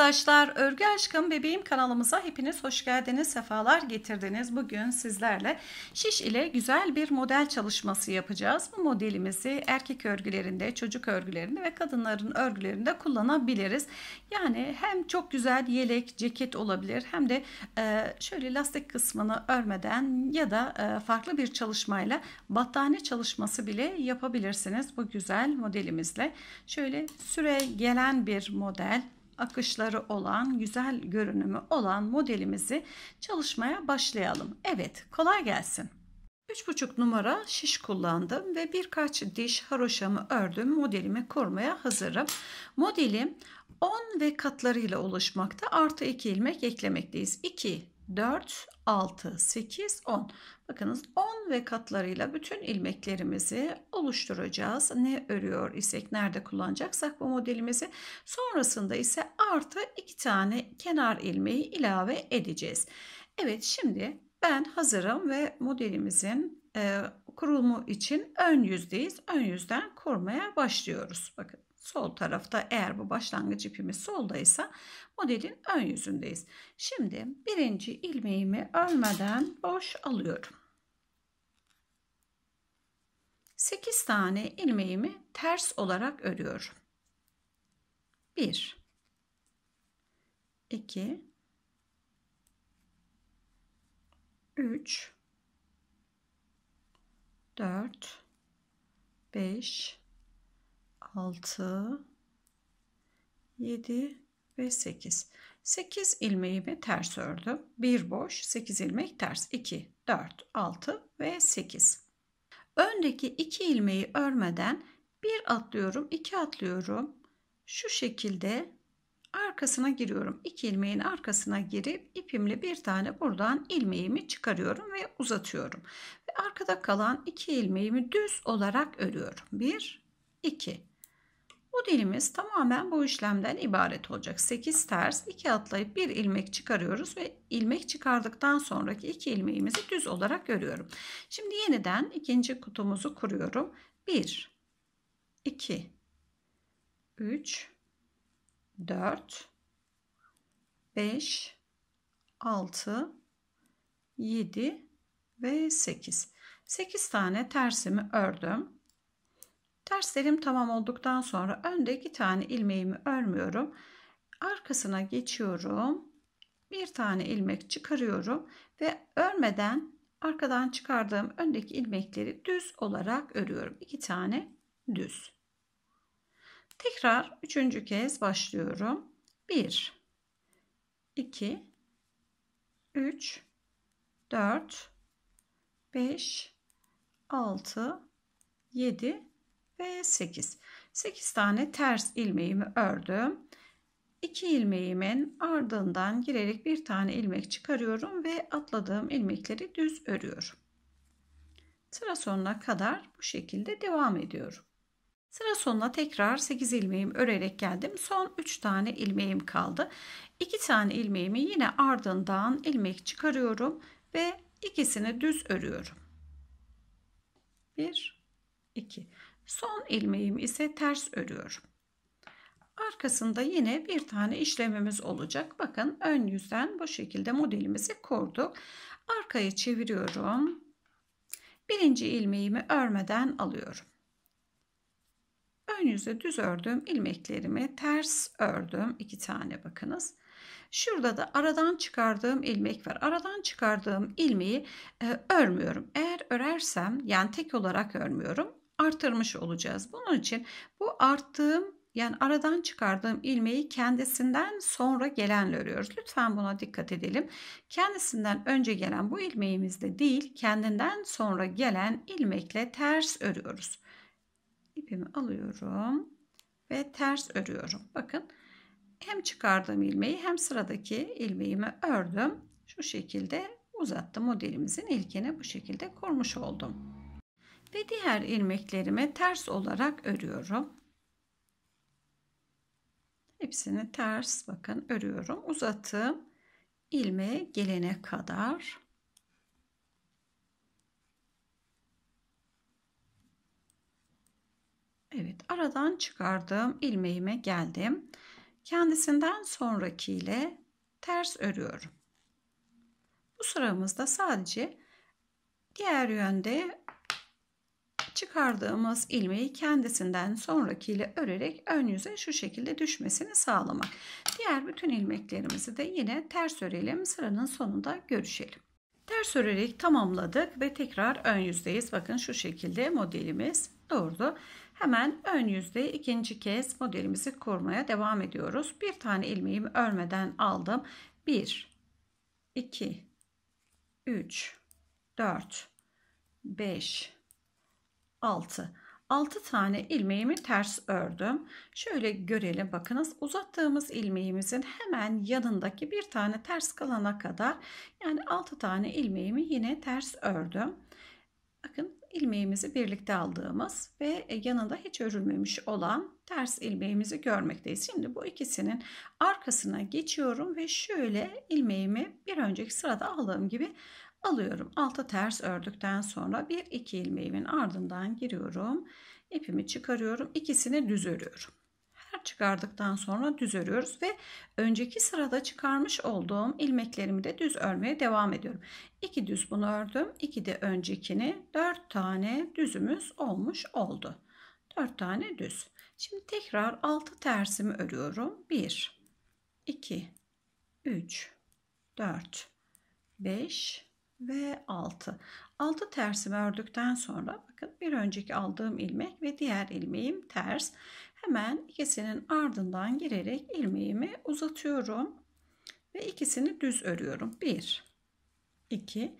arkadaşlar Örgü Aşkım Bebeğim kanalımıza hepiniz hoş geldiniz, sefalar getirdiniz. Bugün sizlerle şiş ile güzel bir model çalışması yapacağız. Bu modelimizi erkek örgülerinde, çocuk örgülerinde ve kadınların örgülerinde kullanabiliriz. Yani hem çok güzel yelek, ceket olabilir hem de e, şöyle lastik kısmını örmeden ya da e, farklı bir çalışmayla battaniye çalışması bile yapabilirsiniz bu güzel modelimizle. Şöyle süre gelen bir model akışları olan, güzel görünümü olan modelimizi çalışmaya başlayalım. Evet, kolay gelsin. 3,5 numara şiş kullandım ve birkaç diş haroşamı ördüm. Modelimi kurmaya hazırım. Modelim 10 ve katlarıyla oluşmakta. Artı 2 ilmek eklemekteyiz. 2, 4, 6, 8, 10. Bakınız 10 ve katlarıyla bütün ilmeklerimizi oluşturacağız. Ne örüyor isek, nerede kullanacaksak bu modelimizi. Sonrasında ise artı 2 tane kenar ilmeği ilave edeceğiz. Evet şimdi ben hazırım ve modelimizin e, kurulumu için ön yüzdeyiz. Ön yüzden kurmaya başlıyoruz. Bakın sol tarafta eğer bu başlangıç ipimiz soldaysa modelin ön yüzündeyiz. Şimdi birinci ilmeğimi örmeden boş alıyorum. 8 tane ilmeğimi ters olarak örüyorum. 1 2 3 4 5 6 7 ve 8. 8 ilmeğimi ters ördüm. 1 boş, 8 ilmek ters. 2, 4, 6 ve 8. Öndeki 2 ilmeği örmeden 1 atlıyorum, 2 atlıyorum. Şu şekilde arkasına giriyorum. 2 ilmeğin arkasına girip ipimle bir tane buradan ilmeğimi çıkarıyorum ve uzatıyorum. Ve arkada kalan 2 ilmeğimi düz olarak örüyorum. 1 2 bu dilimiz tamamen bu işlemden ibaret olacak. 8 ters 2 atlayıp 1 ilmek çıkarıyoruz ve ilmek çıkardıktan sonraki 2 ilmeğimizi düz olarak görüyorum. Şimdi yeniden ikinci kutumuzu kuruyorum. 1 2 3 4 5 6 7 ve 8. 8 tane tersimi ördüm. Derslerim tamam olduktan sonra önde iki tane ilmeğimi örmüyorum. Arkasına geçiyorum. Bir tane ilmek çıkarıyorum ve örmeden arkadan çıkardığım öndeki ilmekleri düz olarak örüyorum. İki tane düz. Tekrar üçüncü kez başlıyorum. 1 2 3 4 5 6 7 ve 8. 8 tane ters ilmeğimi ördüm. 2 ilmeğimin ardından girerek bir tane ilmek çıkarıyorum ve atladığım ilmekleri düz örüyorum. Sıra sonuna kadar bu şekilde devam ediyorum. Sıra sonuna tekrar 8 ilmeğim örerek geldim. Son 3 tane ilmeğim kaldı. 2 tane ilmeğimi yine ardından ilmek çıkarıyorum ve ikisini düz örüyorum. 1 2 Son ilmeğim ise ters örüyorum. Arkasında yine bir tane işlemimiz olacak. Bakın ön yüzden bu şekilde modelimizi kurduk. Arkayı çeviriyorum. Birinci ilmeğimi örmeden alıyorum. Ön yüze düz ördüm. ilmeklerimi ters ördüm. iki tane bakınız. Şurada da aradan çıkardığım ilmek var. Aradan çıkardığım ilmeği e, örmüyorum. Eğer örersem yani tek olarak örmüyorum Arttırmış olacağız. Bunun için bu arttığım yani aradan çıkardığım ilmeği kendisinden sonra gelenle örüyoruz. Lütfen buna dikkat edelim. Kendisinden önce gelen bu ilmeğimizde değil, kendinden sonra gelen ilmekle ters örüyoruz. İpimi alıyorum ve ters örüyorum. Bakın hem çıkardığım ilmeği hem sıradaki ilmeğimi ördüm. Şu şekilde uzattım modelimizin ilkini bu şekilde kurmuş oldum ve diğer ilmeklerimi ters olarak örüyorum. Hepsini ters bakın örüyorum. Uzatım ilmeğe gelene kadar. Evet aradan çıkardığım ilmeğime geldim. Kendisinden sonrakiyle ters örüyorum. Bu sıramızda sadece diğer yönde çıkardığımız ilmeği kendisinden sonrakiyle örerek ön yüze şu şekilde düşmesini sağlamak. Diğer bütün ilmeklerimizi de yine ters örelim. Sıranın sonunda görüşelim. Ters örerek tamamladık ve tekrar ön yüzdeyiz. Bakın şu şekilde modelimiz doğurdu. Hemen ön yüzde ikinci kez modelimizi kurmaya devam ediyoruz. Bir tane ilmeğimi örmeden aldım. 1, 2, 3, 4, 5, 6. 6 tane ilmeğimi ters ördüm. Şöyle görelim bakınız uzattığımız ilmeğimizin hemen yanındaki bir tane ters kalana kadar yani 6 tane ilmeğimi yine ters ördüm. Bakın ilmeğimizi birlikte aldığımız ve yanında hiç örülmemiş olan ters ilmeğimizi görmekteyiz. Şimdi bu ikisinin arkasına geçiyorum ve şöyle ilmeğimi bir önceki sırada aldığım gibi alıyorum. altı ters ördükten sonra bir iki ilmeğimin ardından giriyorum. İpimi çıkarıyorum. İkisini düz örüyorum. Her çıkardıktan sonra düz örüyoruz ve önceki sırada çıkarmış olduğum ilmeklerimi de düz örmeye devam ediyorum. 2 düz bunu ördüm. 2 de öncekini dört tane düzümüz olmuş oldu. dört tane düz. Şimdi tekrar altı tersimi örüyorum. 1 2 3 4 5 ve 6. 6 tersimi ördükten sonra bakın bir önceki aldığım ilmek ve diğer ilmeğim ters. Hemen ikisinin ardından girerek ilmeğimi uzatıyorum ve ikisini düz örüyorum. 1 2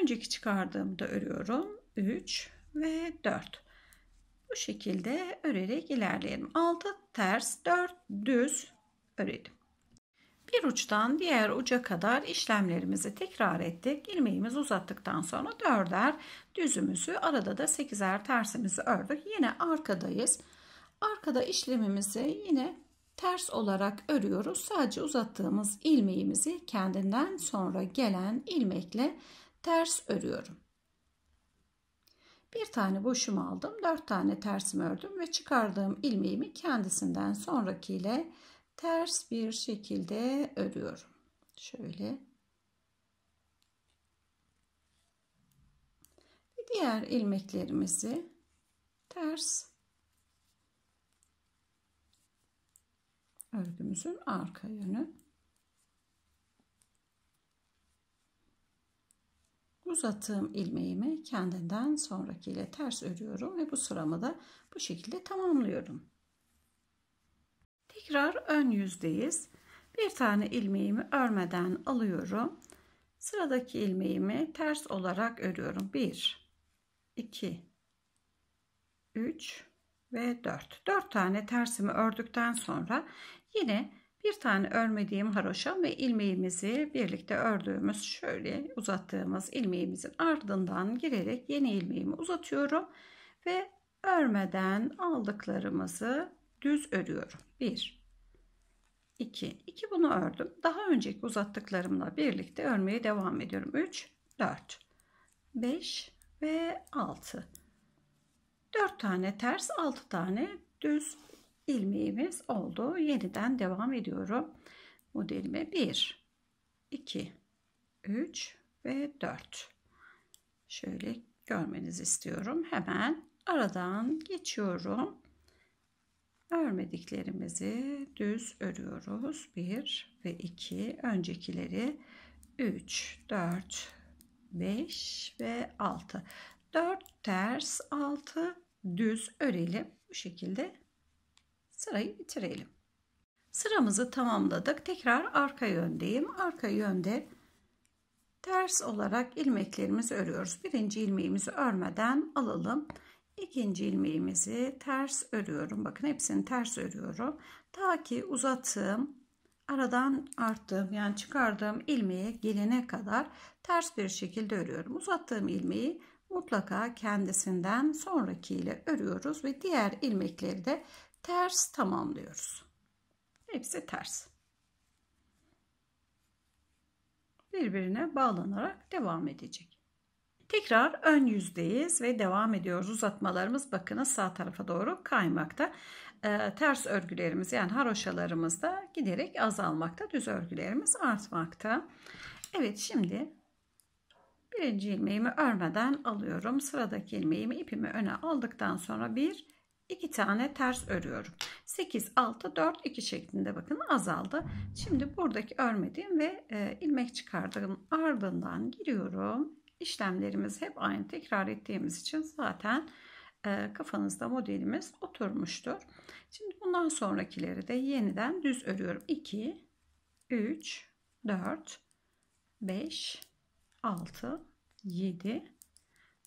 önceki çıkardığımda örüyorum. 3 ve 4. Bu şekilde örerek ilerleyelim. 6 ters, 4 düz örelim. Bir uçtan diğer uca kadar işlemlerimizi tekrar ettik. İlmeğimizi uzattıktan sonra dörder düzümüzü arada da sekizer tersimizi ördük. Yine arkadayız. Arkada işlemimizi yine ters olarak örüyoruz. Sadece uzattığımız ilmeğimizi kendinden sonra gelen ilmekle ters örüyorum. Bir tane boşum aldım. Dört tane tersimi ördüm ve çıkardığım ilmeğimi kendisinden sonrakiyle ile ters bir şekilde örüyorum. Şöyle. Ve diğer ilmeklerimizi ters örgümüzün arka yönü uzattığım ilmeğimi kendinden sonrakiyle ters örüyorum ve bu sıramı da bu şekilde tamamlıyorum tekrar ön yüzdeyiz. Bir tane ilmeğimi örmeden alıyorum. Sıradaki ilmeğimi ters olarak örüyorum. 1 2 3 ve 4. 4 tane tersimi ördükten sonra yine bir tane örmediğim haroşa ve ilmeğimizi birlikte ördüğümüz şöyle uzattığımız ilmeğimizin ardından girerek yeni ilmeğimi uzatıyorum ve örmeden aldıklarımızı düz örüyorum. 1 2. 2 bunu ördüm. Daha önceki uzattıklarımla birlikte örmeye devam ediyorum. 3, 4, 5 ve 6. 4 tane ters, 6 tane düz ilmeğimiz oldu. Yeniden devam ediyorum. Modelime 1, 2, 3 ve 4. Şöyle görmenizi istiyorum. Hemen aradan geçiyorum örmediklerimizi düz örüyoruz 1 ve 2 öncekileri 3 4 5 ve 6 4 ters 6 düz örelim bu şekilde sırayı bitirelim sıramızı tamamladık tekrar arka yöndeyim arka yönde ters olarak ilmeklerimizi örüyoruz birinci ilmeğimizi örmeden alalım İkinci ilmeğimizi ters örüyorum. Bakın hepsini ters örüyorum. Ta ki uzattığım aradan arttığım yani çıkardığım ilmeğe gelene kadar ters bir şekilde örüyorum. Uzattığım ilmeği mutlaka kendisinden sonrakiyle örüyoruz ve diğer ilmekleri de ters tamamlıyoruz. Hepsi ters. Birbirine bağlanarak devam edecek. Tekrar ön yüzdeyiz ve devam ediyoruz. Uzatmalarımız bakınız sağ tarafa doğru kaymakta. Ee, ters örgülerimiz yani haroşalarımız da giderek azalmakta. Düz örgülerimiz artmakta. Evet şimdi birinci ilmeğimi örmeden alıyorum. Sıradaki ilmeğimi ipimi öne aldıktan sonra bir iki tane ters örüyorum. 8, 6, 4, 2 şeklinde bakın azaldı. Şimdi buradaki örmediğim ve e, ilmek çıkardığım ardından giriyorum işlemlerimiz hep aynı tekrar ettiğimiz için zaten e, kafanızda modelimiz oturmuştur. Şimdi bundan sonrakileri de yeniden düz örüyorum. 2, 3, 4, 5, 6, 7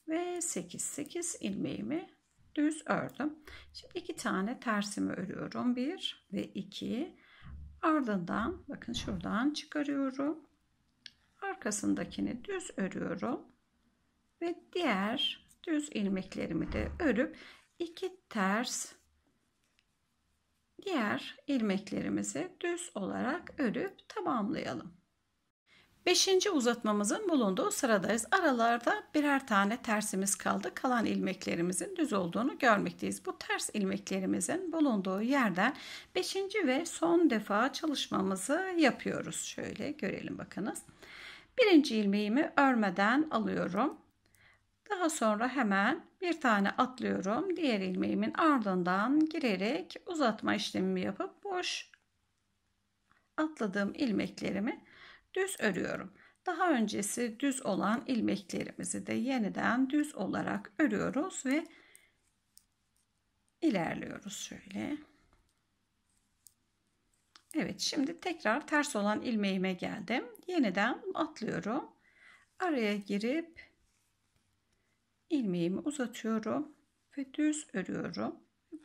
ve 8. 8 ilmeğimi düz ördüm. Şimdi iki tane tersimi örüyorum. 1 ve 2. Ardından bakın şuradan çıkarıyorum arkasındakini düz örüyorum ve diğer düz ilmeklerimi de örüp iki ters diğer ilmeklerimizi düz olarak örüp tamamlayalım. Beşinci uzatmamızın bulunduğu sıradayız. Aralarda birer tane tersimiz kaldı. Kalan ilmeklerimizin düz olduğunu görmekteyiz. Bu ters ilmeklerimizin bulunduğu yerden beşinci ve son defa çalışmamızı yapıyoruz. Şöyle görelim bakınız. Birinci ilmeğimi örmeden alıyorum. Daha sonra hemen bir tane atlıyorum. Diğer ilmeğimin ardından girerek uzatma işlemimi yapıp boş atladığım ilmeklerimi düz örüyorum. Daha öncesi düz olan ilmeklerimizi de yeniden düz olarak örüyoruz ve ilerliyoruz şöyle. Evet şimdi tekrar ters olan ilmeğime geldim. Yeniden atlıyorum. Araya girip ilmeğimi uzatıyorum ve düz örüyorum.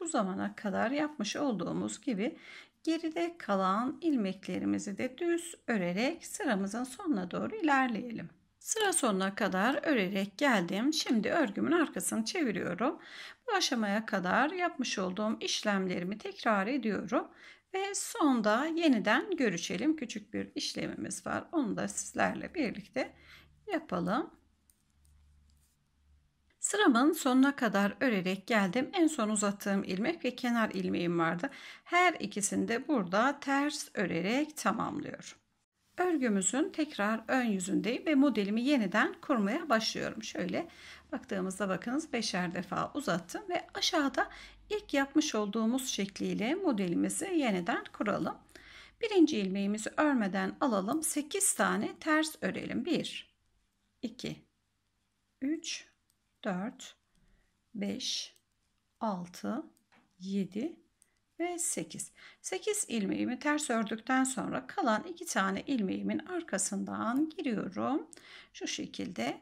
Bu zamana kadar yapmış olduğumuz gibi geride kalan ilmeklerimizi de düz örerek sıramızın sonuna doğru ilerleyelim. Sıra sonuna kadar örerek geldim. Şimdi örgümün arkasını çeviriyorum. Bu aşamaya kadar yapmış olduğum işlemlerimi tekrar ediyorum ve sonda yeniden görüşelim. Küçük bir işlemimiz var. Onu da sizlerle birlikte yapalım. Sıramın sonuna kadar örerek geldim. En son uzattığım ilmek ve kenar ilmeğim vardı. Her ikisini de burada ters örerek tamamlıyorum. Örgümüzün tekrar ön yüzündeyim ve modelimi yeniden kurmaya başlıyorum. Şöyle baktığımızda bakınız beşer defa uzattım ve aşağıda ilk yapmış olduğumuz şekliyle modelimizi yeniden kuralım. Birinci ilmeğimizi örmeden alalım. 8 tane ters örelim. 1 2 3 4 5 6 7 ve 8. 8 ilmeğimi ters ördükten sonra kalan iki tane ilmeğimin arkasından giriyorum. Şu şekilde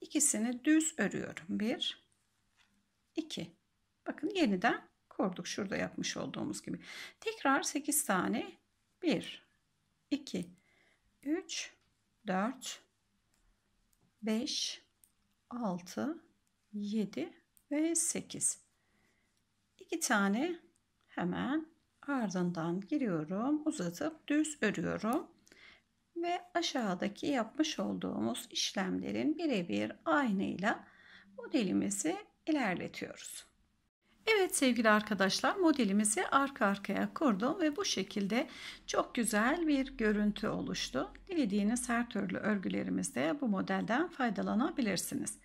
ikisini düz örüyorum. 1 2. Bakın yeniden kurduk şurada yapmış olduğumuz gibi. Tekrar 8 tane 1 2 3 4 5 6 7 ve 8. 2 tane hemen ardından giriyorum uzatıp düz örüyorum ve aşağıdaki yapmış olduğumuz işlemlerin birebir aynıyla modelimizi ilerletiyoruz. Evet sevgili arkadaşlar modelimizi arka arkaya kurdum ve bu şekilde çok güzel bir görüntü oluştu. Dilediğiniz her türlü örgülerimizde bu modelden faydalanabilirsiniz.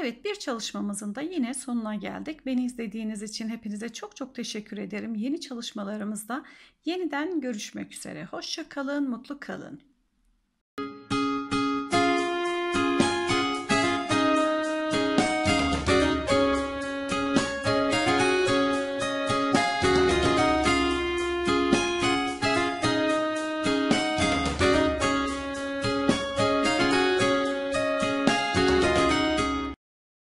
Evet bir çalışmamızın da yine sonuna geldik. Beni izlediğiniz için hepinize çok çok teşekkür ederim. Yeni çalışmalarımızda yeniden görüşmek üzere. Hoşça kalın, mutlu kalın.